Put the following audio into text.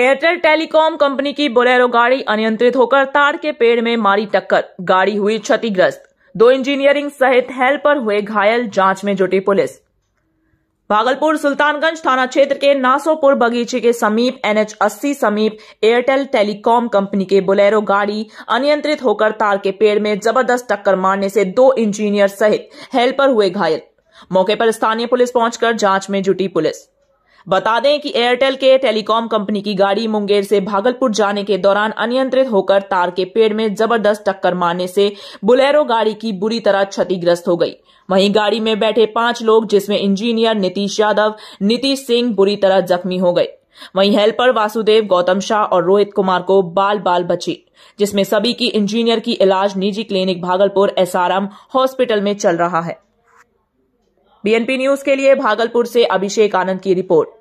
Airtel telecom company की Bolero गाड़ी अनियंत्रित होकर ताड़ के पेड़ में मारी टक्कर गाड़ी हुई क्षतिग्रस्त दो इंजीनियरिंग सहित हेल्पर हुए घायल जांच में जुटी पुलिस भागलपुर सुल्तानगंज थाना क्षेत्र के नासोपुर बगीचे के समीप एनएच अस्सी समीप एयरटेल टेलीकॉम कंपनी के बोलेरो गाड़ी अनियंत्रित होकर तार के पेड़ में जबरदस्त टक्कर मारने से दो इंजीनियर सहित हेल्पर हुए घायल मौके पर स्थानीय पुलिस पहुंचकर जांच में जुटी पुलिस बता दें कि एयरटेल के टेलीकॉम कंपनी की गाड़ी मुंगेर से भागलपुर जाने के दौरान अनियंत्रित होकर तार के पेड़ में जबरदस्त टक्कर मारने से बुलेरो गाड़ी की बुरी तरह क्षतिग्रस्त हो गई वहीं गाड़ी में बैठे पांच लोग जिसमें इंजीनियर नीतीश यादव नीतीश सिंह बुरी तरह जख्मी हो गए वहीं हेल्पर वासुदेव गौतम शाह और रोहित कुमार को बाल बाल बची जिसमें सभी की इंजीनियर की इलाज निजी क्लिनिक भागलपुर एसआरएम हॉस्पिटल में चल रहा है बीएनपी न्यूज के लिए भागलपुर से अभिषेक आनंद की रिपोर्ट